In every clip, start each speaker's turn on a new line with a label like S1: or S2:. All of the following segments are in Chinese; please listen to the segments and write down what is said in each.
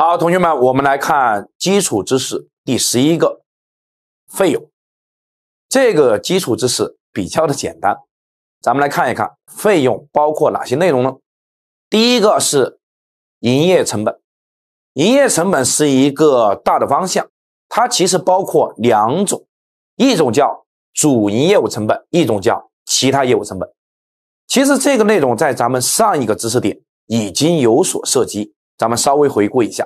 S1: 好，同学们，我们来看基础知识
S2: 第十一个费用。这个基础知识比较的简单，咱们来看一看费用包括哪些内容呢？第一个是营业成本，营业成本是一个大的方向，它其实包括两种，一种叫主营业务成本，一种叫其他业务成本。其实这个内容在咱们上一个知识点已经有所涉及。咱们稍微回顾一下，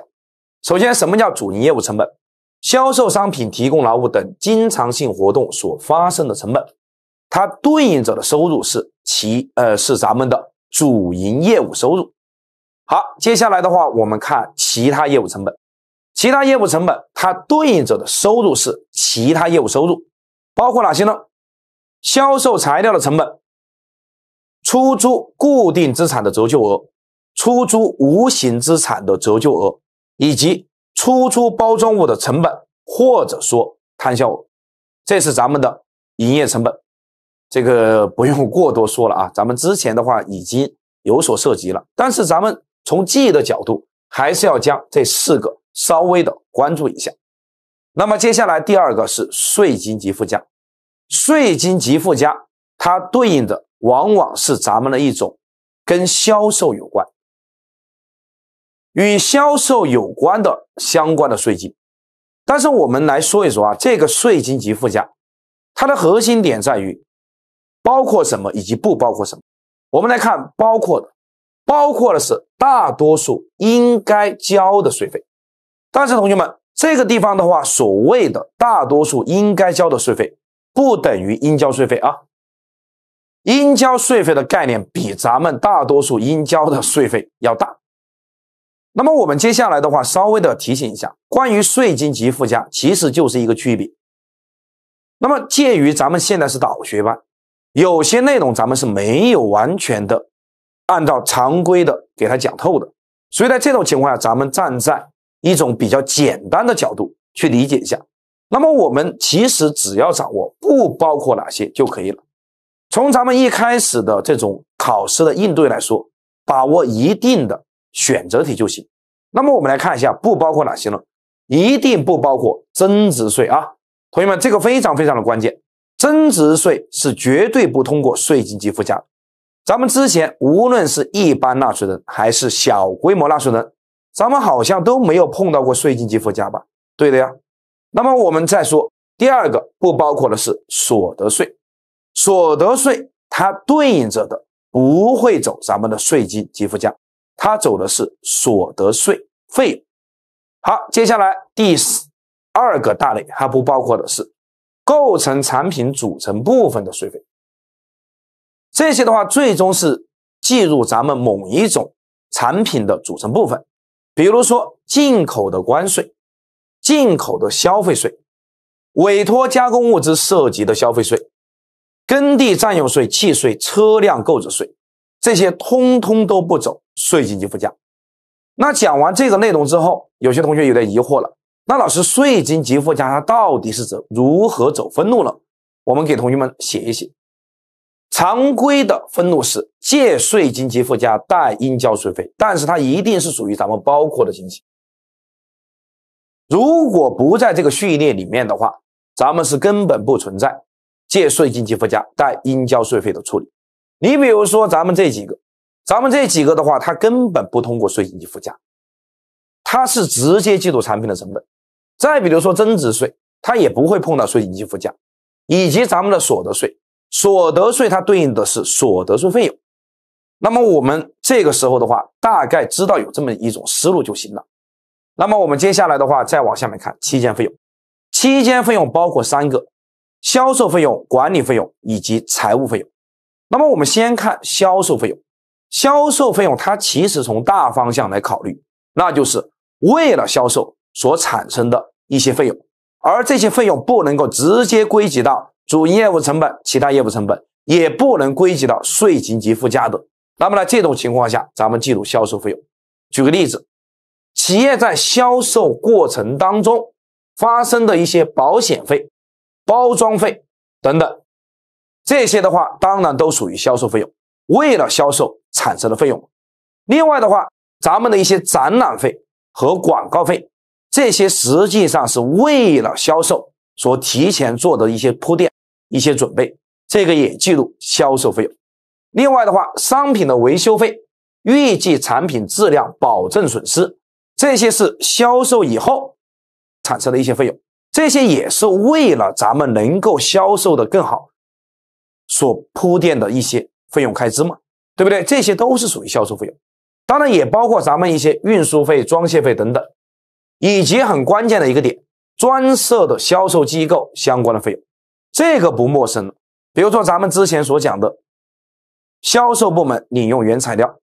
S2: 首先什么叫主营业务成本？销售商品、提供劳务等经常性活动所发生的成本，它对应着的收入是其呃是咱们的主营业务收入。好，接下来的话我们看其他业务成本，其他业务成本它对应着的收入是其他业务收入，包括哪些呢？销售材料的成本、出租固定资产的折旧额。出租无形资产的折旧额，以及出租包装物的成本，或者说摊销额，这是咱们的营业成本，这个不用过多说了啊，咱们之前的话已经有所涉及了。但是咱们从记忆的角度，还是要将这四个稍微的关注一下。那么接下来第二个是税金及附加，税金及附加它对应的往往是咱们的一种跟销售有关。与销售有关的相关的税金，但是我们来说一说啊，这个税金及附加，它的核心点在于包括什么以及不包括什么。我们来看包括的，包括的是大多数应该交的税费，但是同学们这个地方的话，所谓的大多数应该交的税费不等于应交税费啊，应交税费的概念比咱们大多数应交的税费要大。那么我们接下来的话，稍微的提醒一下，关于税金及附加，其实就是一个区别。那么鉴于咱们现在是导学班，有些内容咱们是没有完全的按照常规的给它讲透的，所以在这种情况下，咱们站在一种比较简单的角度去理解一下。那么我们其实只要掌握不包括哪些就可以了。从咱们一开始的这种考试的应对来说，把握一定的。选择题就行。那么我们来看一下，不包括哪些呢？一定不包括增值税啊，同学们，这个非常非常的关键。增值税是绝对不通过税金及附加。咱们之前无论是一般纳税人还是小规模纳税人，咱们好像都没有碰到过税金及附加吧？对的呀。那么我们再说第二个，不包括的是所得税。所得税它对应着的不会走咱们的税金及附加。它走的是所得税费。用。好，接下来第二个大类还不包括的是构成产品组成部分的税费。这些的话，最终是计入咱们某一种产品的组成部分。比如说进口的关税、进口的消费税、委托加工物资涉及的消费税、耕地占用税、契税、车辆购置税。这些通通都不走税金及附加。那讲完这个内容之后，有些同学有点疑惑了。那老师，税金及附加它到底是走如何走分录了？我们给同学们写一写。常规的分录是借税金及附加，贷应交税费。但是它一定是属于咱们包括的情形。如果不在这个序列里面的话，咱们是根本不存在借税金及附加，贷应交税费的处理。你比如说咱们这几个，咱们这几个的话，它根本不通过税金去附加，它是直接计入产品的成本。再比如说增值税，它也不会碰到税金去附加，以及咱们的所得税。所得税它对应的是所得税费用。那么我们这个时候的话，大概知道有这么一种思路就行了。那么我们接下来的话，再往下面看期间费用。期间费用包括三个：销售费用、管理费用以及财务费用。那么我们先看销售费用，销售费用它其实从大方向来考虑，那就是为了销售所产生的一些费用，而这些费用不能够直接归集到主营业务成本，其他业务成本也不能归集到税金及附加的。那么呢，这种情况下，咱们记录销售费用。举个例子，企业在销售过程当中发生的一些保险费、包装费等等。这些的话，当然都属于销售费用，为了销售产生的费用。另外的话，咱们的一些展览费和广告费，这些实际上是为了销售所提前做的一些铺垫、一些准备，这个也记录销售费用。另外的话，商品的维修费、预计产品质量保证损失，这些是销售以后产生的一些费用，这些也是为了咱们能够销售的更好。所铺垫的一些费用开支嘛，对不对？这些都是属于销售费用，当然也包括咱们一些运输费、装卸费等等，以及很关键的一个点，专设的销售机构相关的费用，这个不陌生了。比如说咱们之前所讲的，销售部门领用原材料，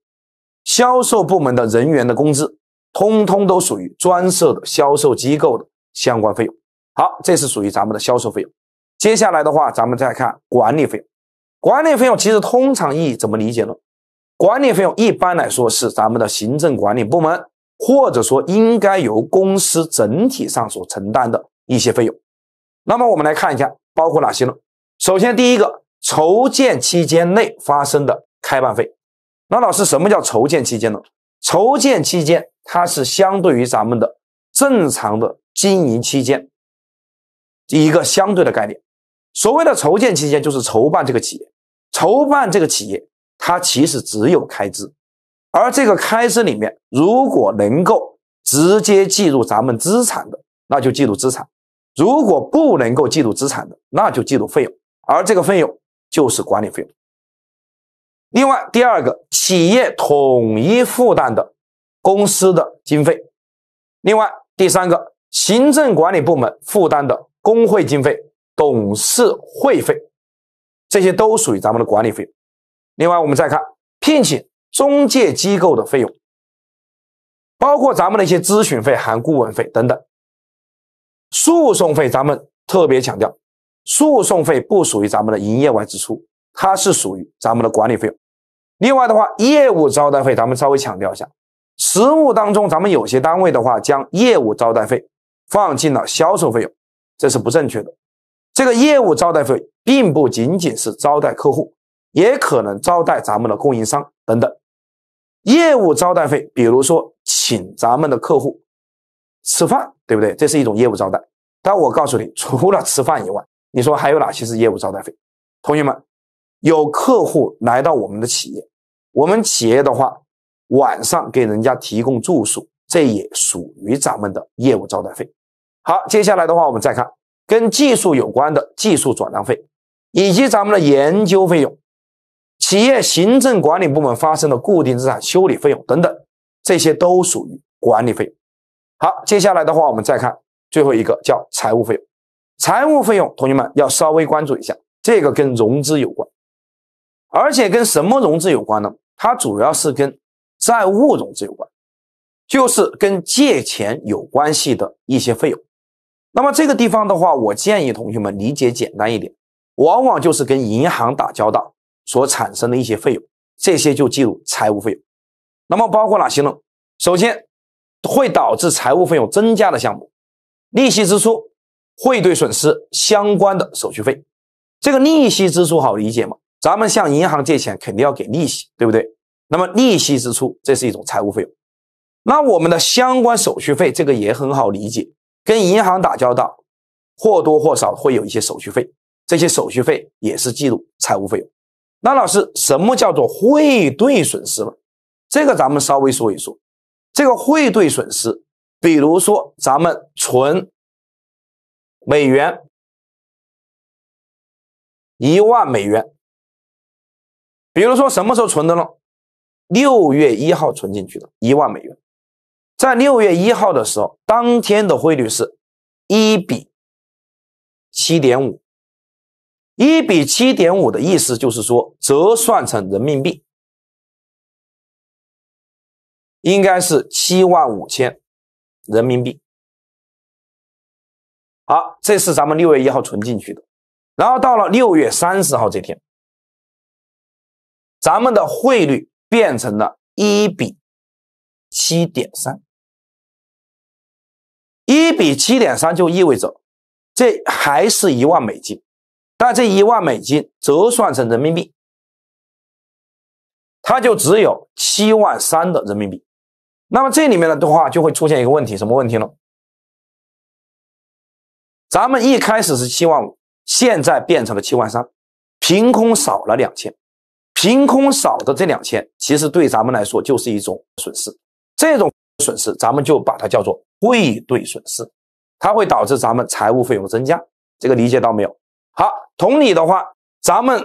S2: 销售部门的人员的工资，通通都属于专设的销售机构的相关费用。好，这是属于咱们的销售费用。接下来的话，咱们再看管理费用。管理费用其实通常意义怎么理解呢？管理费用一般来说是咱们的行政管理部门，或者说应该由公司整体上所承担的一些费用。那么我们来看一下包括哪些呢？首先第一个，筹建期间内发生的开办费。那老师，什么叫筹建期间呢？筹建期间它是相对于咱们的正常的经营期间，一个相对的概念。所谓的筹建期间就是筹办这个企业。筹办这个企业，它其实只有开支，而这个开支里面，如果能够直接计入咱们资产的，那就计入资产；如果不能够计入资产的，那就计入费用，而这个费用就是管理费用。另外，第二个，企业统一负担的公司的经费；另外，第三个，行政管理部门负担的工会经费、董事会费。这些都属于咱们的管理费用。另外，我们再看聘请中介机构的费用，包括咱们的一些咨询费、含顾问费等等。诉讼费，咱们特别强调，诉讼费不属于咱们的营业外支出，它是属于咱们的管理费用。另外的话，业务招待费，咱们稍微强调一下，实务当中，咱们有些单位的话，将业务招待费放进了销售费用，这是不正确的。这个业务招待费并不仅仅是招待客户，也可能招待咱们的供应商等等。业务招待费，比如说请咱们的客户吃饭，对不对？这是一种业务招待。但我告诉你，除了吃饭以外，你说还有哪些是业务招待费？同学们，有客户来到我们的企业，我们企业的话，晚上给人家提供住宿，这也属于咱们的业务招待费。好，接下来的话，我们再看。跟技术有关的技术转让费，以及咱们的研究费用，企业行政管理部门发生的固定资产修理费用等等，这些都属于管理费用。好，接下来的话，我们再看最后一个，叫财务费用。财务费用，同学们要稍微关注一下，这个跟融资有关，而且跟什么融资有关呢？它主要是跟债务融资有关，就是跟借钱有关系的一些费用。那么这个地方的话，我建议同学们理解简单一点，往往就是跟银行打交道所产生的一些费用，这些就计入财务费用。那么包括哪些呢？首先，会导致财务费用增加的项目，利息支出、汇兑损失相关的手续费。这个利息支出好理解嘛？咱们向银行借钱肯定要给利息，对不对？那么利息支出这是一种财务费用。那我们的相关手续费，这个也很好理解。跟银行打交道，或多或少会有一些手续费，这些手续费也是计入财务费用。那老师，什么叫做汇兑损失呢？这个咱们稍微说一说。这个汇兑损失，比如说咱们存
S1: 美元一万美元，
S2: 比如说什么时候存的呢？六月一号存进去的一万美元。在六月一号的时候，当天的汇率是一比七点五，一比七点五的意思就
S1: 是说折算成人民币应该是七万五千人民币。好，这是咱们六月一号存进去的，然后到了六月三十号这天，咱们的汇率变成了一比
S2: 七点三。一比七点三就意味着，这还是一万美金，但这一万美金折算成人民币，它就只有七万三的人民币。
S1: 那么这里面的的话就会出现一个问题，什么问题呢？
S2: 咱们一开始是七万五，现在变成了七万三，凭空少了两千，凭空少的这两千，其实对咱们来说就是一种损失，这种。损失，咱们就把它叫做汇兑损失，它会导致咱们财务费用增加。这个理解到没有？好，同理的话，咱们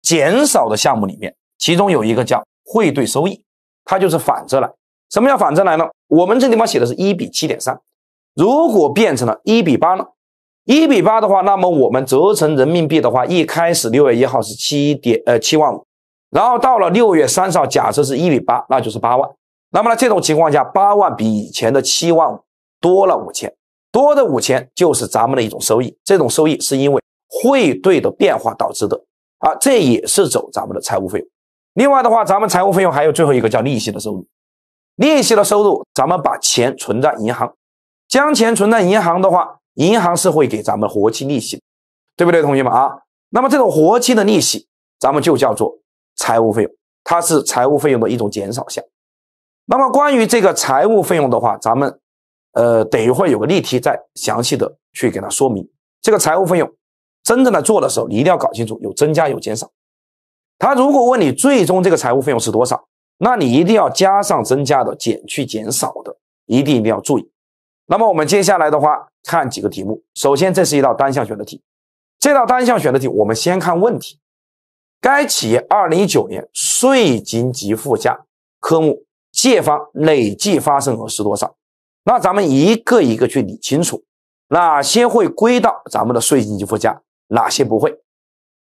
S2: 减少的项目里面，其中有一个叫汇兑收益，它就是反着来。什么叫反着来呢？我们这地方写的是一比七点三，如果变成了一比八呢？一比八的话，那么我们折成人民币的话，一开始六月一号是七点呃七万五，然后到了六月三十号，假设是一比八，那就是八万。那么呢，这种情况下，八万比以前的七万五多了五千，多的五千就是咱们的一种收益。这种收益是因为汇兑的变化导致的，啊，这也是走咱们的财务费用。另外的话，咱们财务费用还有最后一个叫利息的收入。利息的收入，咱们把钱存在银行，将钱存在银行的话，银行是会给咱们活期利息，对不对，同学们啊？那么这种活期的利息，咱们就叫做财务费用，它是财务费用的一种减少项。那么关于这个财务费用的话，咱们，呃，等一会儿有个例题再详细的去给它说明。这个财务费用真正的做的时候，你一定要搞清楚有增加有减少。他如果问你最终这个财务费用是多少，那你一定要加上增加的，减去减少的，一定一定要注意。那么我们接下来的话，看几个题目。首先这是一道单项选择题，这道单项选择题我们先看问题：该企业2019年税金及附加科目。借方累计发生额是多少？那咱们一个一个去理清楚，哪些会归到咱们的税金及附加，哪些不会。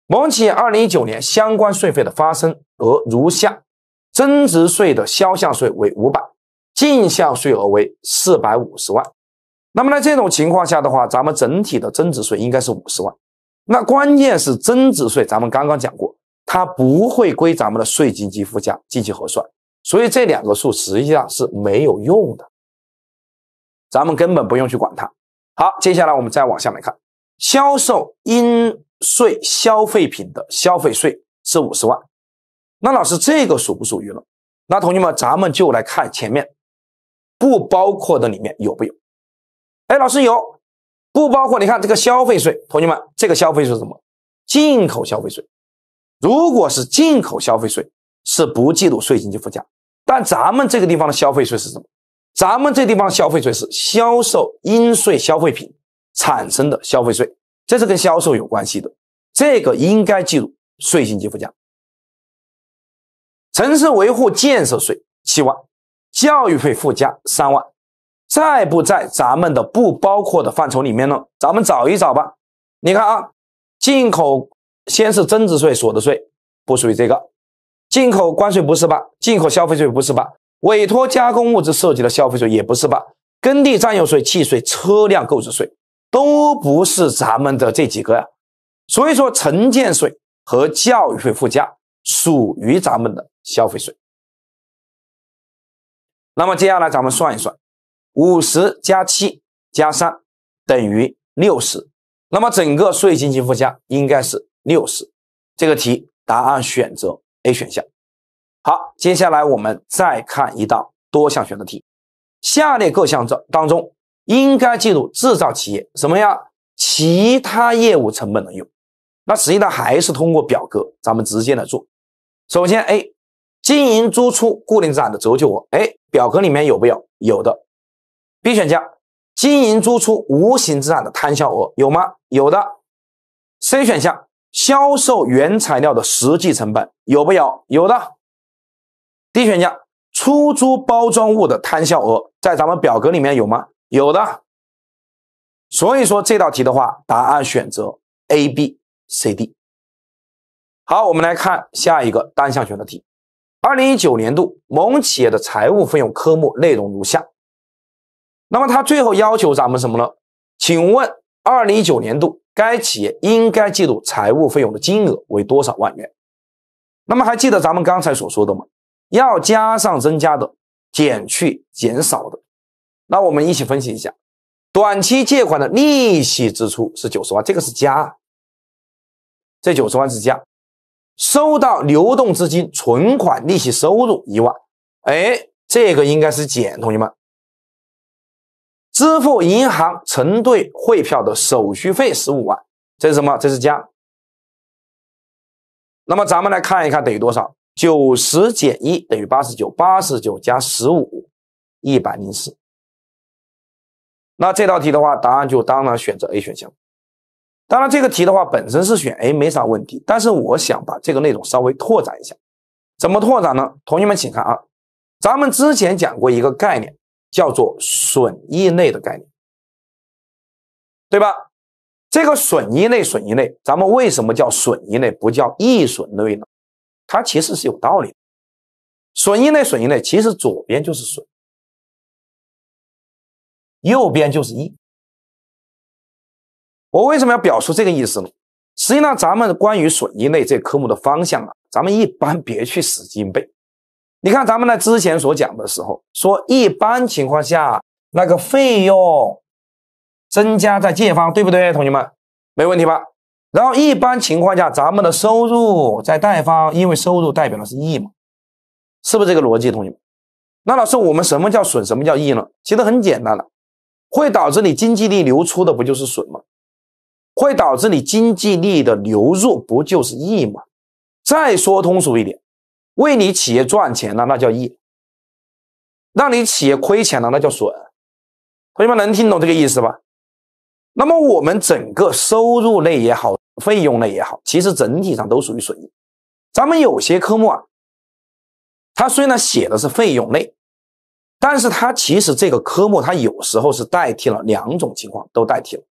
S2: 某企业二零一九年相关税费的发生额如下：增值税的销项税为五百，进项税额为四百五十万。那么在这种情况下的话，咱们整体的增值税应该是五十万。那关键是增值税，咱们刚刚讲过，它不会归咱们的税金及附加进行核算。所以这两个数实际上是没有用的，咱们根本不用去管它。好，接下来我们再往下面看，销售应税消费品的消费税是五十万，那老师这个属不属于了？那同学们，咱们就来看前面，不包括的里面有不有？哎，老师有，不包括。你看这个消费税，同学们，这个消费税是什么？进口消费税，如果是进口消费税。是不计入税金及附加，但咱们这个地方的消费税是什么？咱们这地方消费税是销售应税消费品产生的消费税，这是跟销售有关系的，这个应该计入税金及附加。城市维护建设税七万，教育费附加三万，在不在咱们的不包括的范畴里面呢？咱们找一找吧。你看啊，进口先是增值税、所得税，不属于这个。进口关税不是吧？进口消费税不是吧？委托加工物质涉及的消费税也不是吧？耕地占用税、契税、车辆购置税都不是咱们的这几个呀。所以说，城建税和教育费附加属于咱们的消费税。那么接下来咱们算一算，五十加七加三等于六十。那么整个税金及附加应该是六十。这个题答案选择。A 选项，好，接下来我们再看一道多项选择题，下列各项中当中应该计入制造企业什么呀？其他业务成本的用。那实际上还是通过表格，咱们直接来做。首先，A，经营租出固定资产的折旧额，哎，表格里面有没有？有的。B 选项，经营租出无形资产的摊销额，有吗？有的。C 选项。销售原材料的实际成本有不有？有的。D 选项出租包装物的摊销额在咱们表格里面有吗？有的。所以说这道题的话，答案选择 A、B、C、D。好，我们来看下一个单项选择题。二零一九年度某企业的财务费用科目内容如下。那么他最后要求咱们什么呢？请问二零一九年度。该企业应该记录财务费用的金额为多少万元？那么还记得咱们刚才所说的吗？要加上增加的，减去减少的。那我们一起分析一下，短期借款的利息支出是九十万，这个是加，这九十万是加。收到流动资金存款利息收入一万，哎，这个应该是减，同学们。支付银行承兑汇票的手续费十五万，这是什么？这是加。那么咱们来看一看等于多少？九十减一等于八十九，八十九加十五，一百零四。那这道题的话，答案就当然选择 A 选项。当然这个题的话，本身是选 A 没啥问题。但是我想把这个内容稍微拓展一下，怎么拓展呢？同学们请看啊，咱们之前讲过一个概念。叫做损益类的概念，对吧？这个损益类损益类，咱们为什么叫损益类，不叫益损类呢？它其实是有道理的。损益类损益类，其实左边就是损，
S1: 右边就是益。
S2: 我为什么要表述这个意思呢？实际上，咱们关于损益类这科目的方向啊，咱们一般别去死记硬背。你看，咱们在之前所讲的时候，说一般情况下那个费用增加在借方，对不对，同学们？没问题吧？然后一般情况下，咱们的收入在贷方，因为收入代表的是益嘛，是不是这个逻辑，同学们？那老师，我们什么叫损，什么叫益呢？其实很简单了，会导致你经济力流出的不就是损吗？会导致你经济力的流入不就是益吗？再说通俗一点。为你企业赚钱了，那叫益；让你企业亏钱了，那叫损。同学们能听懂这个意思吧？那么我们整个收入类也好，费用类也好，其实整体上都属于损益。咱们有些科目啊，它虽然写的是费用类，但是它其实这个科目它有时候是代替了两种情况，都代替了。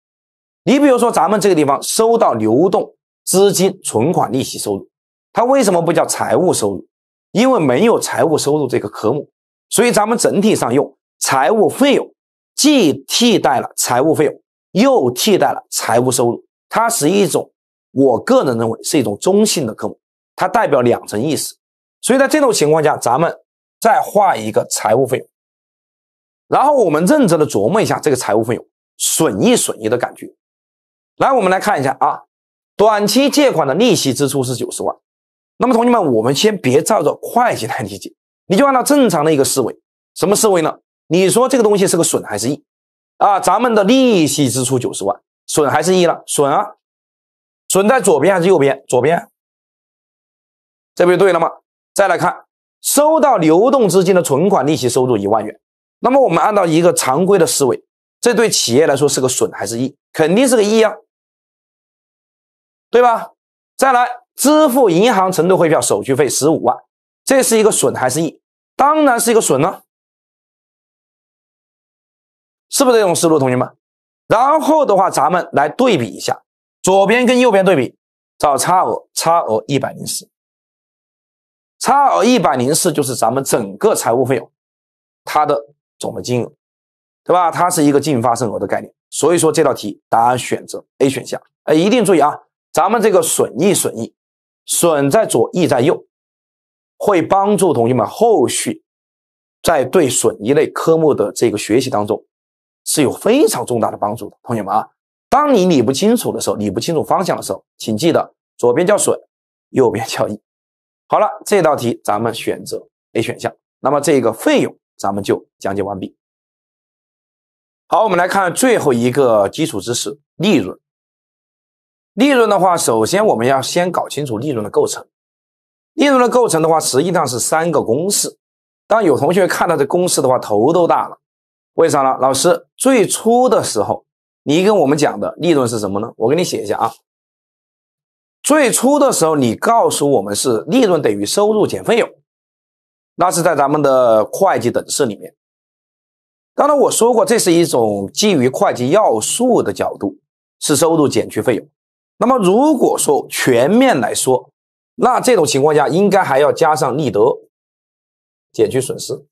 S2: 你比如说咱们这个地方收到流动资金存款利息收入，它为什么不叫财务收入？因为没有财务收入这个科目，所以咱们整体上用财务费用，既替代了财务费用，又替代了财务收入，它是一种，我个人认为是一种中性的科目，它代表两层意思。所以在这种情况下，咱们再画一个财务费用，然后我们认真的琢磨一下这个财务费用损益损益的感觉。来，我们来看一下啊，短期借款的利息支出是九十万。那么同学们，我们先别照着会计来理解，你就按照正常的一个思维，什么思维呢？你说这个东西是个损还是益？啊，咱们的利息支出九十万，损还是益了？损啊，损在左边还是右边？左边，这不就对了吗？再来看，收到流动资金的存款利息收入一万元，那么我们按照一个常规的思维，这对企业来说是个损还是益？肯定是个益啊，对吧？再来。支付银行承兑
S1: 汇票手续费十五万，这是一个损还是益？当然是一个损了，是不是这种思路，同学们？然后的话，咱们来
S2: 对比一下左边跟右边对比，找差额，差额一百零四，差额一百零四就是咱们整个财务费用它的总的金额，对吧？它是一个净发生额的概念，所以说这道题答案选择 A 选项，哎，一定注意啊，咱们这个损益损益。损在左，益在右，会帮助同学们后续在对损一类科目的这个学习当中是有非常重大的帮助的。同学们啊，当你理不清楚的时候，理不清楚方向的时候，请记得左边叫损，右边叫益。好了，这道题咱们选择 A 选项。那么这个费用咱们就讲解完毕。好，我们来看最后一个基础知识——利润。利润的话，首先我们要先搞清楚利润的构成。利润的构成的话，实际上是三个公式。当有同学看到这公式的话，头都大了。为啥呢？老师最初的时候，你跟我们讲的利润是什么呢？我给你写一下啊。最初的时候，你告诉我们是利润等于收入减费用，那是在咱们的会计等式里面。刚才我说过，这是一种基于会计要素的角度，是收入减去费用。那么，如果说全面来说，那这种情况下应该还要加上利得，减去损失，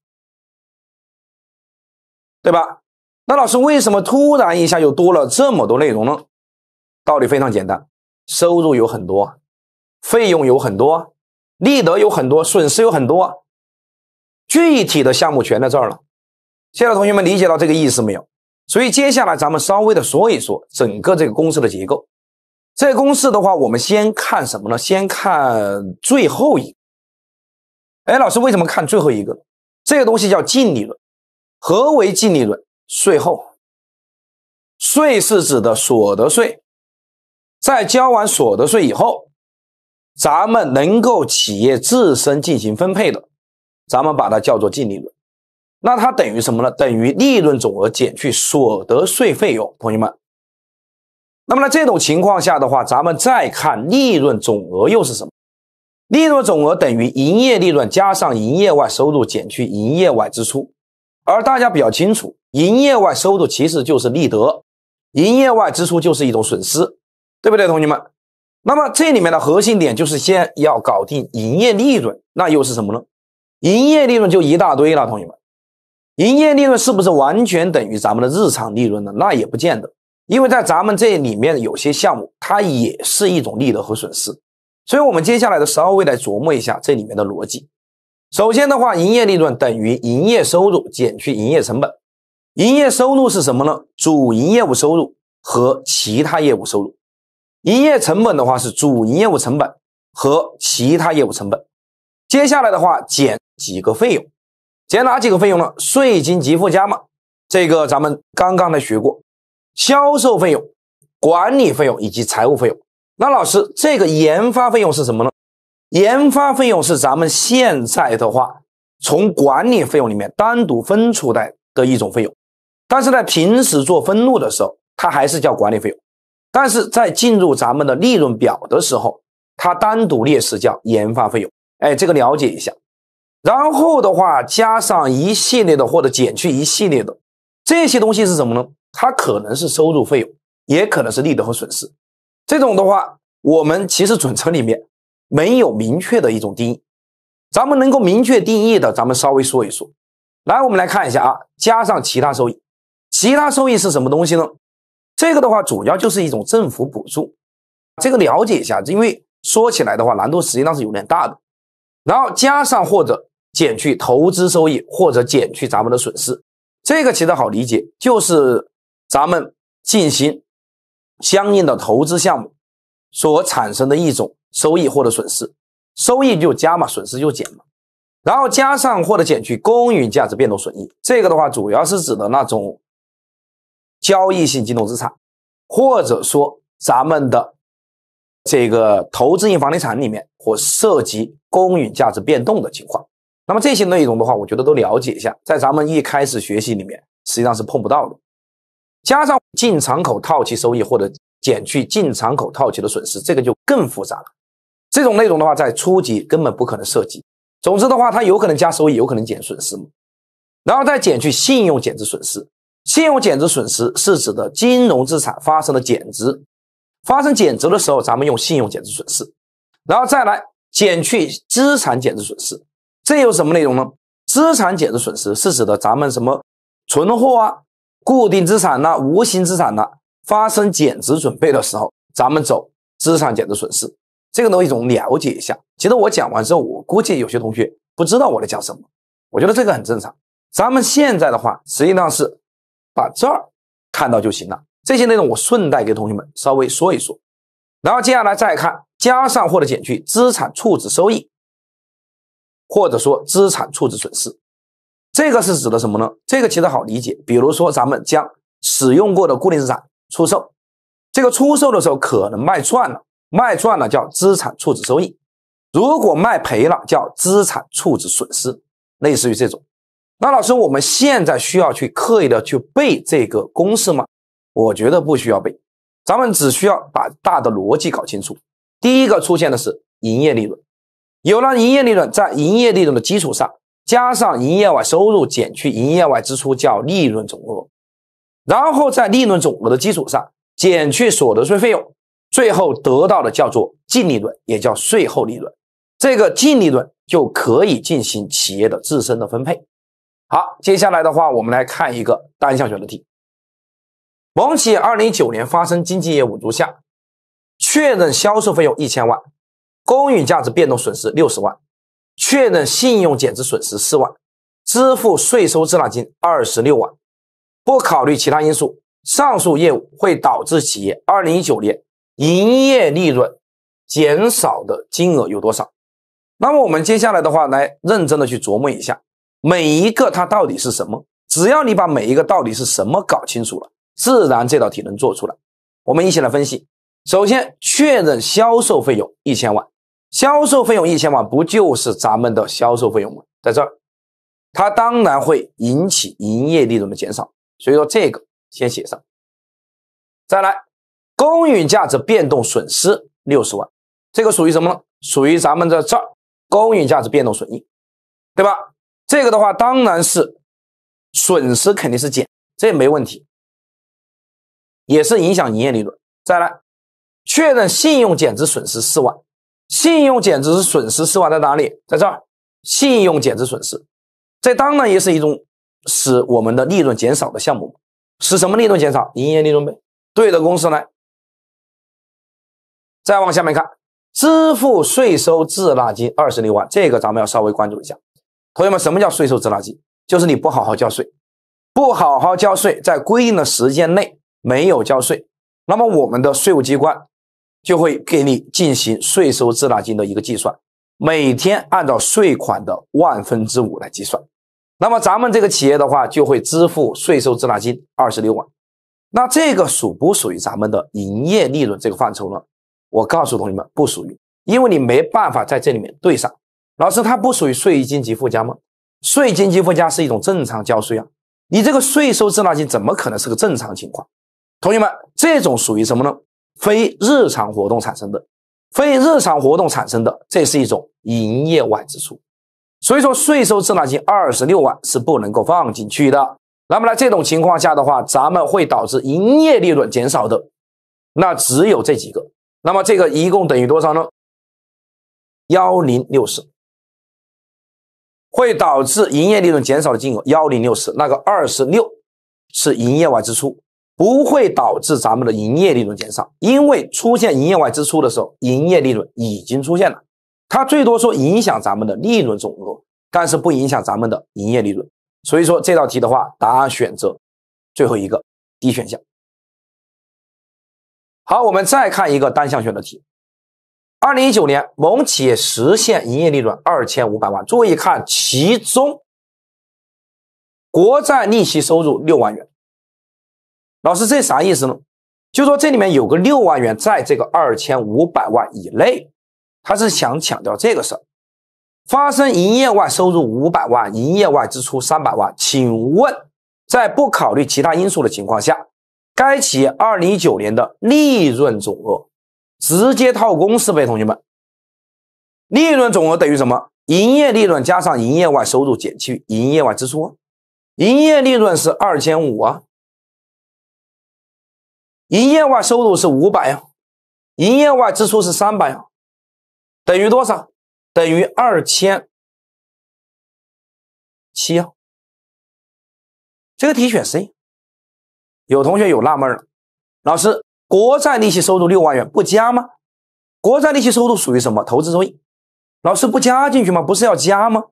S2: 对吧？那老师为什么突然一下又多了这么多内容呢？道理非常简单，收入有很多，费用有很多，利得有很多，损失有很多，具体的项目全在这儿了。现在同学们理解到这个意思没有？所以接下来咱们稍微的说一说整个这个公司的结构。这个公式的话，我们先看什么呢？先看最后一个。哎，老师，为什么看最后一个？这个东西叫净利润。
S1: 何为净利润？税后。税是指的所得
S2: 税，在交完所得税以后，咱们能够企业自身进行分配的，咱们把它叫做净利润。那它等于什么呢？等于利润总额减去所得税费用。同学们。那么在这种情况下的话，咱们再看利润总额又是什么？利润总额等于营业利润加上营业外收入减去营业外支出。而大家比较清楚，营业外收入其实就是利得，营业外支出就是一种损失，对不对，同学们？那么这里面的核心点就是先要搞定营业利润，那又是什么呢？营业利润就一大堆了，同学们。营业利润是不是完全等于咱们的日常利润呢？那也不见得。因为在咱们这里面有些项目，它也是一种利得和损失，所以我们接下来的稍微来琢磨一下这里面的逻辑。首先的话，营业利润等于营业收入减去营业成本。营业收入是什么呢？主营业务收入和其他业务收入。营业成本的话是主营业务成本和其他业务成本。接下来的话减几个费用，减哪几个费用呢？税金及附加嘛，这个咱们刚刚才学过。销售费用、管理费用以及财务费用。那老师，这个研发费用是什么呢？研发费用是咱们现在的话，从管理费用里面单独分出来的一种费用。但是在平时做分录的时候，它还是叫管理费用。但是在进入咱们的利润表的时候，它单独列示叫研发费用。哎，这个了解一下。然后的话，加上一系列的或者减去一系列的这些东西是什么呢？它可能是收入费用，也可能是利得和损失。这种的话，我们其实准则里面没有明确的一种定义。咱们能够明确定义的，咱们稍微说一说。来，我们来看一下啊，加上其他收益，其他收益是什么东西呢？这个的话，主要就是一种政府补助。这个了解一下，因为说起来的话，难度实际上是有点大的。然后加上或者减去投资收益，或者减去咱们的损失，这个其实好理解，就是。咱们进行相应的投资项目所产生的一种收益或者损失，收益就加嘛，损失就减嘛，然后加上或者减去公允价值变动损益，这个的话主要是指的那种交易性金融资产，或者说咱们的这个投资性房地产里面或涉及公允价值变动的情况。那么这些内容的话，我觉得都了解一下，在咱们一开始学习里面实际上是碰不到的。加上进场口套期收益，或者减去进场口套期的损失，这个就更复杂了。这种内容的话，在初级根本不可能涉及。总之的话，它有可能加收益，有可能减损失，然后再减去信用减值损失。信用减值损失是指的金融资产发生的减值，发生减值的时候，咱们用信用减值损失，然后再来减去资产减值损失。这有什么内容呢？资产减值损失是指的咱们什么存货啊？固定资产呢，无形资产呢，发生减值准备的时候，咱们走资产减值损失，这个东西总了解一下。其实我讲完之后，我估计有些同学不知道我在讲什么，我觉得这个很正常。咱们现在的话，实际上是把这儿看到就行了。这些内容我顺带给同学们稍微说一说，然后接下来再看加上或者减去资产处置收益，或者说资产处置损失。这个是指的什么呢？这个其实好理解，比如说咱们将使用过的固定资产出售，这个出售的时候可能卖赚了，卖赚了叫资产处置收益；如果卖赔了，叫资产处置损失。类似于这种。那老师，我们现在需要去刻意的去背这个公式吗？我觉得不需要背，咱们只需要把大的逻辑搞清楚。第一个出现的是营业利润，有了营业利润，在营业利润的基础上。加上营业外收入，减去营业外支出，叫利润总额。然后在利润总额的基础上，减去所得税费用，最后得到的叫做净利润，也叫税后利润。这个净利润就可以进行企业的自身的分配。好，接下来的话，我们来看一个单项选择题。某企业2019年发生经济业务如下：确认销售费用一千万，公允价值变动损失六十万。确认信用减值损失四万，支付税收滞纳金二十六万，不考虑其他因素，上述业务会导致企业二零一九年营业利润减少的金额有多少？那么我们接下来的话，来认真的去琢磨一下每一个它到底是什么。只要你把每一个到底是什么搞清楚了，自然这道题能做出来。我们一起来分析，首先确认销售费用一千万。销售费用一千万，不就是咱们的销售费用吗？在这儿，它当然会引起营业利润的减少。所以说这个先写上。再来，公允价值变动损失六十万，这个属于什么呢？属于咱们的这儿公允价值变动损益，对吧？这个的话，当然是损失，肯定是减，这没问题，也是影响营业利润。再来，确认信用减值损失四万。信用减值损失是万，在哪里？在这儿，信用减值损失，这当然也是一种使我们的利润减少的项目。使什么利润减少？营业利润呗。对的，公式来。再往下面看，支付税收滞纳金二十六万，这个咱们要稍微关注一下。同学们，什么叫税收滞纳金？就是你不好好交税，不好好交税，在规定的时间内没有交税，那么我们的税务机关。就会给你进行税收滞纳金的一个计算，每天按照税款的万分之五来计算。那么咱们这个企业的话，就会支付税收滞纳金二十六万。那这个属不属于咱们的营业利润这个范畴呢？我告诉同学们，不属于，因为你没办法在这里面对上。老师，它不属于税金及附加吗？税金及附加是一种正常交税啊，你这个税收滞纳金怎么可能是个正常情况？同学们，这种属于什么呢？非日常活动产生的，非日常活动产生的，这是一种营业外支出，所以说税收滞纳金二十六万是不能够放进去的。那么呢，这种情况下的话，咱们会导致营业利润减少的，那只有这几个。那么这个一共等于多少呢？幺零六四，会导致营业利润减少的金额幺零六四，那个二十六是营业外支出。不会导致咱们的营业利润减少，因为出现营业外支出的时候，营业利润已经出现了，它最多说影响咱们的利润总额，但是不影响咱们的营业利润。所以说这道题的话，答案选择最后一个 D 选项。好，我们再看一个单项选择题。二零一九年某企业实现营业利润二千五百万，注意看其中国债利息收入六万元。老师，这啥意思呢？就说这里面有个六万元在这个二千五百万以内，他是想强调这个事儿。发生营业外收入五百万，营业外支出三百万。请问，在不考虑其他因素的情况下，该企业二零一九年的利润总额直接套公式呗，同学们，利润总额等于什么？营业利润加上营业外收入减去营业外支出。营业利润是二千五啊。营业外收入是五
S1: 百呀，营业外支出是三百呀，等于多少？等于二千七呀。
S2: 这个题选 C。有同学有纳闷了，老师，国债利息收入六万元不加吗？国债利息收入属于什么投资收益？老师不加进去吗？不是要加吗？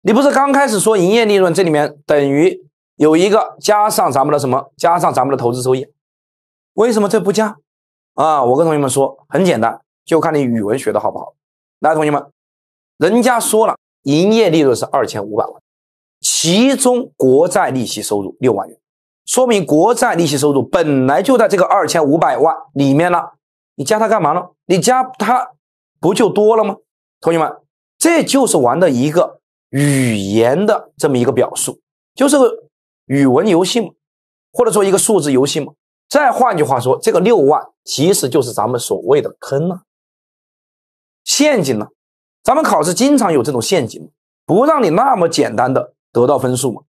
S2: 你不是刚开始说营业利润这里面等于有一个加上咱们的什么？加上咱们的投资收益？为什么这不加啊？我跟同学们说，很简单，就看你语文学的好不好。来，同学们，人家说了，营业利润是二千五百万，其中国债利息收入六万元，说明国债利息收入本来就在这个二千五百万里面了。你加它干嘛呢？你加它不就多了吗？同学们，这就是玩的一个语言的这么一个表述，就是个语文游戏嘛，或者说一个数字游戏嘛。再换句话说，这个六万其实就是咱们所谓的坑呢，陷阱呢。咱们考试经常有这种陷阱，不让你那么简单的得到分数嘛，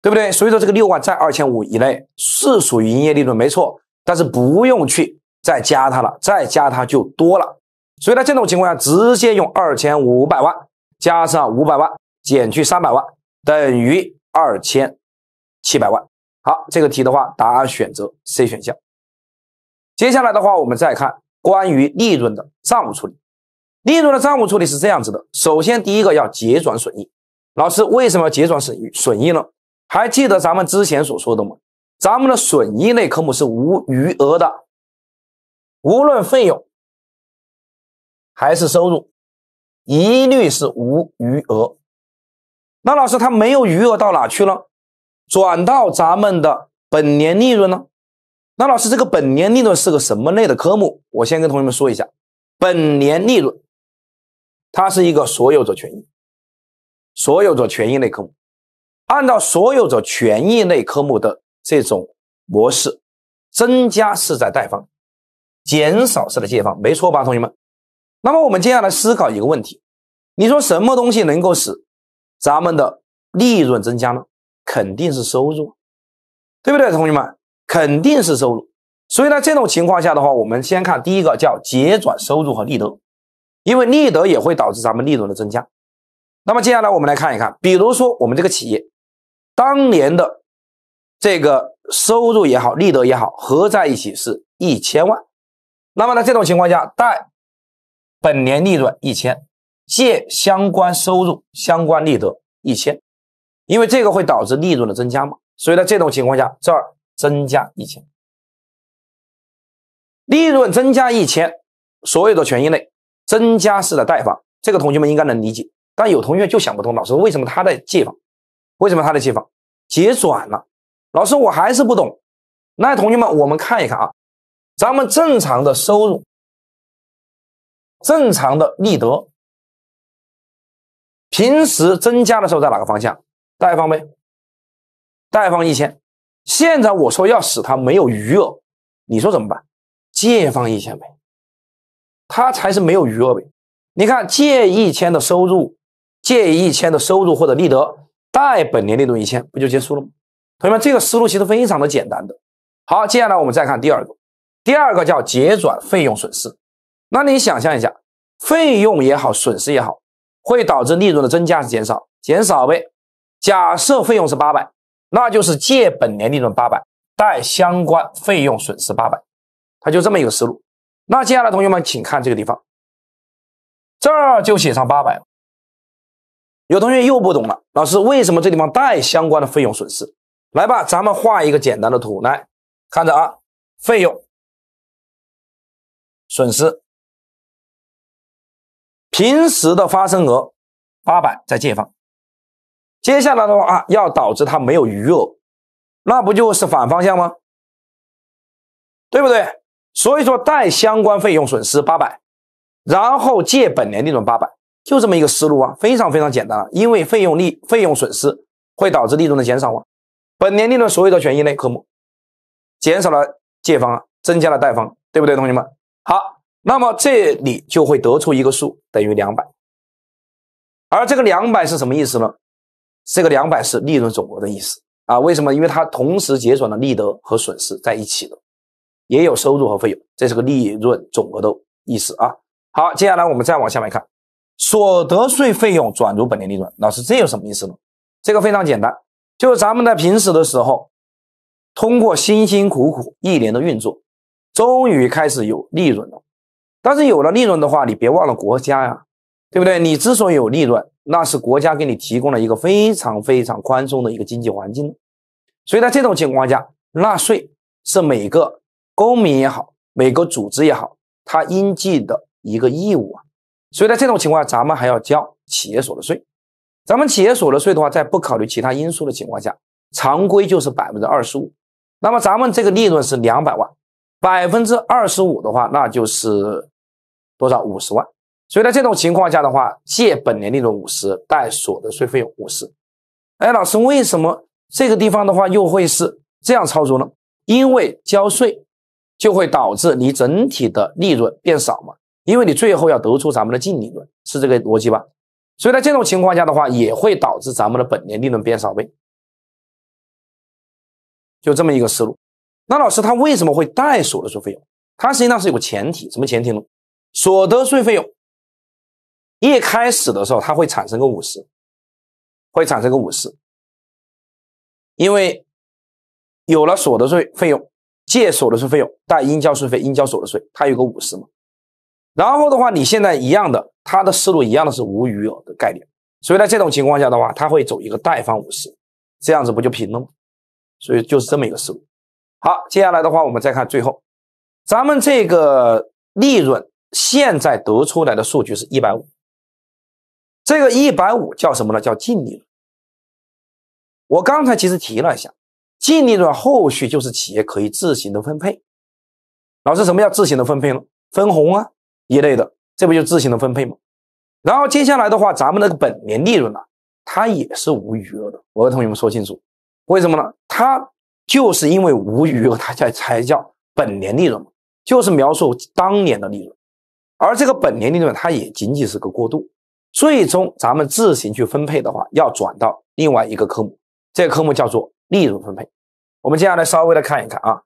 S2: 对不对？所以说这个六万在二千五以内是属于营业利润，没错。但是不用去再加它了，再加它就多了。所以呢，这种情况下直接用二千五百万加上五百万减去三百万，等于二千七百万。好，这个题的话，答案选择 C 选项。接下来的话，我们再看关于利润的账务处理。利润的账务处理是这样子的：首先，第一个要结转损益。老师，为什么要结转损益损益呢？还记得咱们之前所说的吗？咱们的损益类科目是无余额的，
S1: 无论费用还是收入，一律是
S2: 无余额。那老师，他没有余额到哪去了？转到咱们的本年利润呢？那老师，这个本年利润是个什么类的科目？我先跟同学们说一下，本年利润，它是一个所有者权益，所有者权益类科目。按照所有者权益类科目的这种模式，增加是在贷方，减少是在借方，没错吧，同学们？那么我们接下来思考一个问题，你说什么东西能够使咱们的利润增加呢？肯定是收入，对不对，同学们？肯定是收入。所以呢，这种情况下的话，我们先看第一个叫结转收入和利得，因为利得也会导致咱们利润的增加。那么接下来我们来看一看，比如说我们这个企业当年的这个收入也好，利得也好，合在一起是一千万。那么呢，这种情况下，贷本年利润一千，借相关收入、相关利得一千。因为这个会导致利润的增加嘛。所以在这种情况下，这儿增加一千，利润增加一千，所有的权益类增加式的贷方，这个同学们应该能理解。但有同学就想不通，老师为什么他在借方？为什么他在借方结转了？老师我还是不懂。那同学们，我们看一看啊，咱们正常
S1: 的收入，正常的利得，
S2: 平时增加的时候在哪个方向？贷方呗，贷方一千，现在我说要使它没有余额，你说怎么办？借方一千呗，他才是没有余额呗。你看借一千的收入，借一千的收入或者利得，贷本年利润一千，不就结束了吗？同学们，这个思路其实非常的简单的好。接下来我们再看第二个，第二个叫结转费用损失。那你想象一下，费用也好，损失也好，会导致利润的增加是减少，减少呗。假设费用是八百，那就是借本年利润八百，贷相关费用损失八百，他就这么一个思路。那接下来，同学们请看这个地方，这就写上八百了。有同学又不懂了，老师为什么这地方带相关的费用损失？来吧，咱们画一个简单的图来看着啊，费用
S1: 损失平时的发生额八百在借方。接下来的话啊，要导致它没有余额，
S2: 那不就是反方向吗？对不对？所以说，贷相关费用损失八百，然后借本年利润八百，就这么一个思路啊，非常非常简单了。因为费用利费用损失会导致利润的减少嘛，本年利润所有的权益类科目减少了借方啊，增加了贷方，对不对？同学们，好，那么这里就会得出一个数等于两百，而这个两百是什么意思呢？这个两百是利润总额的意思啊？为什么？因为它同时结转了利得和损失在一起的，也有收入和费用，这是个利润总额的意思啊。好，接下来我们再往下面看，所得税费用转入本年利润，老师，这有什么意思呢？这个非常简单，就咱们在平时的时候，通过辛辛苦苦一年的运作，终于开始有利润了。但是有了利润的话，你别忘了国家呀。对不对？你之所以有利润，那是国家给你提供了一个非常非常宽松的一个经济环境，所以在这种情况下，纳税是每个公民也好，每个组织也好，他应尽的一个义务啊。所以在这种情况下，咱们还要交企业所得税。咱们企业所得税的话，在不考虑其他因素的情况下，常规就是百分之二十五。那么咱们这个利润是两百万，百分之二十五的话，那就是多少？五十万。所以在这种情况下的话，借本年利润五十，贷所得税费用五十。哎，老师，为什么这个地方的话又会是这样操作呢？因为交税就会导致你整体的利润变少嘛，因为你最后要得出咱们的净利润，是这个逻辑吧？所以在这种情况下的话，也会导致咱们的本年利润变少呗，就这么一个思路。那老师，他为什么会贷所得税费用？它实际上是有个前提，什么前提呢？所得税费用。一开始的时候，它会
S1: 产生个五十，会产生个五十，因为
S2: 有了所得税费用，借所得税费用，贷应交税费、应交所得税，它有个五十嘛。然后的话，你现在一样的，它的思路一样的是无余额的概念，所以在这种情况下的话，它会走一个贷方五十，这样子不就平了吗？所以就是这么一个思路。好，接下来的话，我们再看最后，咱们这个利润现在得出来的数据是一百五。这个一百五叫什么呢？叫净利润。我刚才其实提了一下，净利润后续就是企业可以自行的分配。老师，什么叫自行的分配呢？分红啊一类的，这不就自行的分配吗？然后接下来的话，咱们那个本年利润呢，它也是无余额的。我跟同学们说清楚，为什么呢？它就是因为无余额，它才才叫本年利润，就是描述当年的利润。而这个本年利润，它也仅仅是个过渡。最终，咱们自行去分配的话，要转到另外一个科目，这个科目叫做利润分配。我们接下来稍微的看一看啊，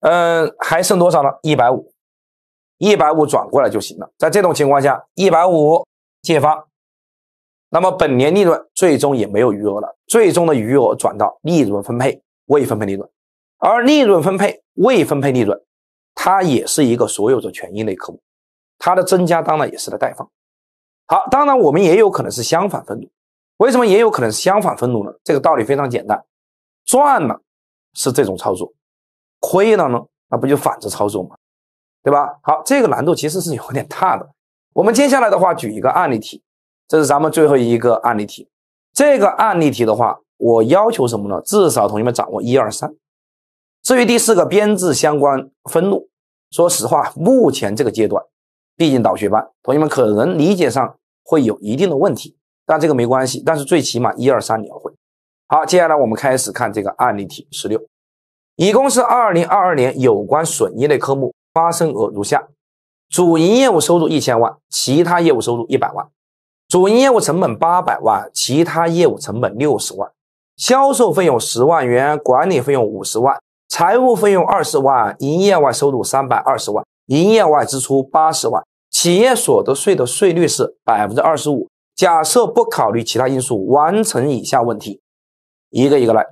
S2: 嗯，还剩多少呢？一百五，一百五转过来就行了。在这种情况下，一百五借方，那么本年利润最终也没有余额了，最终的余额转到利润分配未分配利润，而利润分配未分配利润，它也是一个所有者权益类科目，它的增加当然也是在贷方。好，当然我们也有可能是相反分录，为什么也有可能是相反分路呢？这个道理非常简单，赚了是这种操作，亏了呢，那不就反着操作吗？对吧？好，这个难度其实是有点大的。我们接下来的话举一个案例题，这是咱们最后一个案例题。这个案例题的话，我要求什么呢？至少同学们掌握一二三，至于第四个编制相关分录，说实话，目前这个阶段。毕竟导学班，同学们可能理解上会有一定的问题，但这个没关系。但是最起码一二三你要会。好，接下来我们开始看这个案例题十六。乙公司二零二二年有关损益类科目发生额如下：主营业务收入一千万，其他业务收入一百万，主营业务成本八百万，其他业务成本六十万，销售费用十万元，管理费用五十万，财务费用二十万，营业外收入三百二十万。营业外支出八十万，企业所得税的税率是百分之二十五。假设不考虑其他因素，完成以下问题，一个一个来。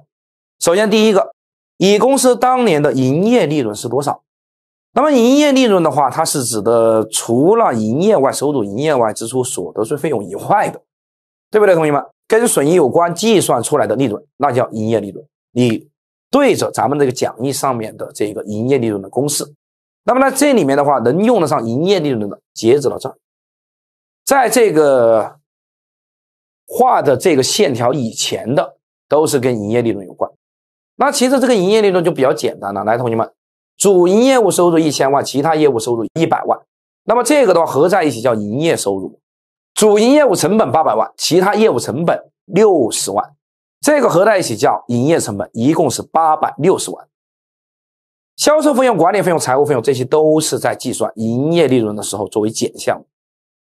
S2: 首先，第一个，乙公司当年的营业利润是多少？那么营业利润的话，它是指的除了营业外收入、营业外支出、所得税费用以外的，对不对，同学们？跟损益有关计算出来的利润，那叫营业利润。你对着咱们这个讲义上面的这个营业利润的公式。那么呢，这里面的话能用得上营业利润的截止到这儿，在这个画的这个线条以前的都是跟营业利润有关。那其实这个营业利润就比较简单了。来，同学们，主营业务收入一千万，其他业务收入一百万，那么这个的话合在一起叫营业收入。主营业务成本八百万，其他业务成本六十万，这个合在一起叫营业成本，一共是八百六十万。销售费用、管理费用、财务费用，这些都是在计算营业利润的时候作为减项。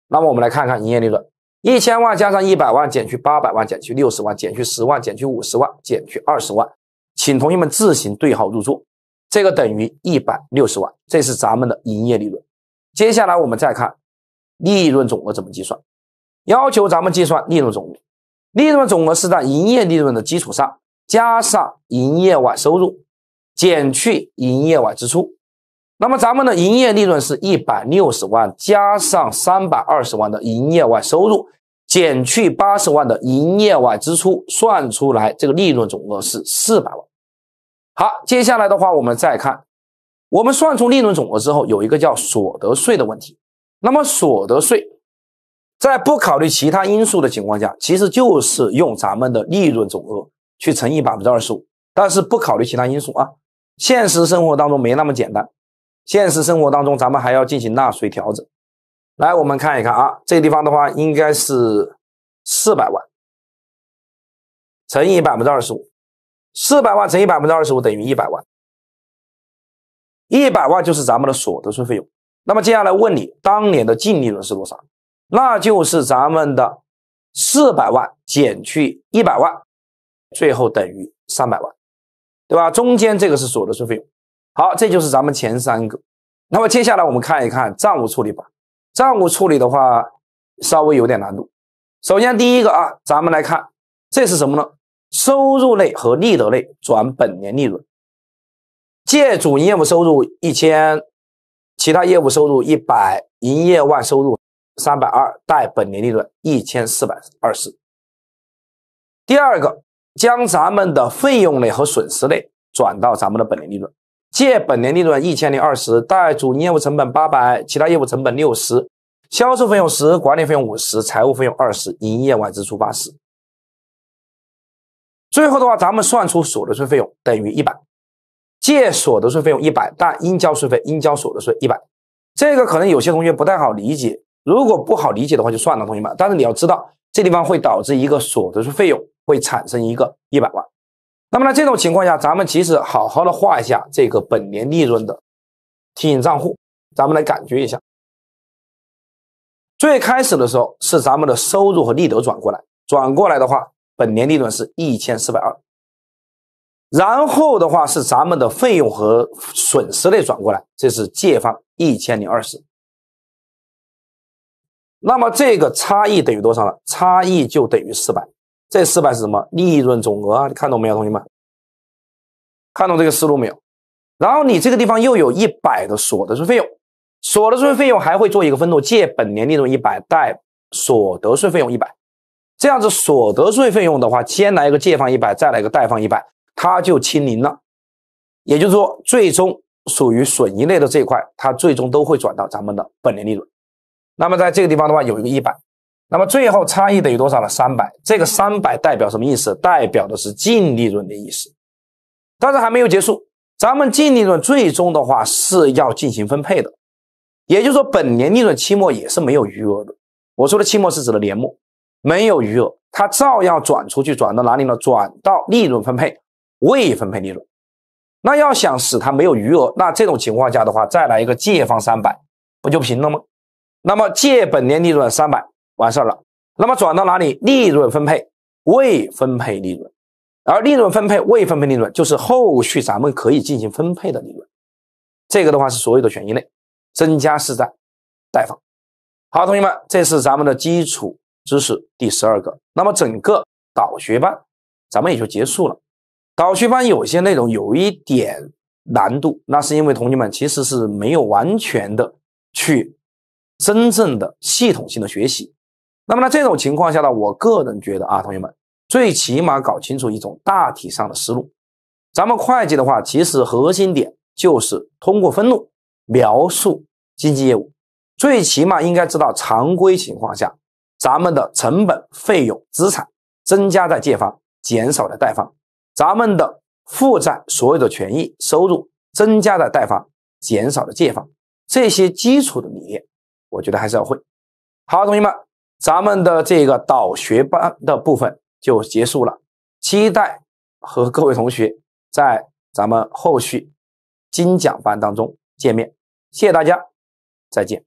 S2: 那么我们来看看营业利润：一千万加上一百万，减去八百万，减去六十万，减去十万，减去五十万，减去二十万。请同学们自行对号入座，这个等于一百六十万，这是咱们的营业利润。接下来我们再看利润总额怎么计算，要求咱们计算利润总额。利润总额是在营业利润的基础上加上营业外收入。减去营业外支出，那么咱们的营业利润是一百六十万，加上三百二十万的营业外收入，减去八十万的营业外支出，算出来这个利润总额是四百万。好，接下来的话，我们再看，我们算出利润总额之后，有一个叫所得税的问题。那么所得税，在不考虑其他因素的情况下，其实就是用咱们的利润总额去乘以百分之二十五，但是不考虑其他因素啊。现实生活当中没那么简单，现实生活当中咱们还要进行纳税调整。来，我们看一看啊，这地方的话应该是四百万乘以百分之二十五，四百万乘以百分之二十五等于一百万，一百万就是咱们的所得税费用。那么接下来问你当年的净利润是多少？那就是咱们的四百万减去一百万，最后等于三百万。对吧？中间这个是所得税费用。好，这就是咱们前三个。那么接下来我们看一看账务处理吧。账务处理的话，稍微有点难度。首先第一个啊，咱们来看这是什么呢？收入类和利得类转本年利润。借主营业务收入一千，其他业务收入一百，营业外收入三百二，贷本年利润一千四百二十。第二个。将咱们的费用类和损失类转到咱们的本年利润，借本年利润一千零二十，贷主营业务成本八百，其他业务成本六十，销售费用十，管理费用五十，财务费用二十，营业外支出八十。最后的话，咱们算出所得税费用等于一百，借所得税费用一百，但应交税费应交所得税一百。这个可能有些同学不太好理解，如果不好理解的话就算了，同学们。但是你要知道。这地方会导致一个所得税费用会产生一个一百万，那么呢这种情况下，咱们其实好好的画一下这个本年利润的，提醒账户，咱们来感觉一下，最开始的时候是咱们的收入和利得转过来，转过来的话，本年利润是一千四百二，然后的话是咱们的费用和损失类转过来，这是借方一千零二十。那么这个差异等于多少呢？差异就等于四百，这四百是什么？利润总额啊？你看懂没有，同学们？看懂这个思路没有？然后你这个地方又有一百的所得税费用，所得税费用还会做一个分录，借：本年利润一百，贷：所得税费用一百。这样子所得税费用的话，先来一个借方一百，再来一个贷方一百，它就清零了。也就是说，最终属于损益类的这一块，它最终都会转到咱们的本年利润。那么在这个地方的话，有一个一百，那么最后差异等于多少呢？三百。这个三百代表什么意思？代表的是净利润的意思。但是还没有结束，咱们净利润最终的话是要进行分配的，也就是说，本年利润期末也是没有余额的。我说的期末是指的年末，没有余额，它照样转出去，转到哪里呢？转到利润分配，未分配利润。那要想使它没有余额，那这种情况下的话，再来一个借方三百，不就平了吗？那么借本年利润三百完事儿了，那么转到哪里？利润分配未分配利润，而利润分配未分配利润就是后续咱们可以进行分配的利润。这个的话是所有的权益类，增加是在贷方。好，同学们，这是咱们的基础知识第十二个。那么整个导学班咱们也就结束了。导学班有些内容有一点难度，那是因为同学们其实是没有完全的去。真正的系统性的学习，那么在这种情况下呢，我个人觉得啊，同学们最起码搞清楚一种大体上的思路。咱们会计的话，其实核心点就是通过分录描述经济业务，最起码应该知道常规情况下，咱们的成本、费用、资产增加在借方，减少在贷方；咱们的负债、所有的权益、收入增加在贷方，减少的借方，这些基础的理念。我觉得还是要会。好，同学们，咱们的这个导学班的部分就结束了，期待和各位同学在咱们后续精讲班当中见面。谢谢大家，
S1: 再见。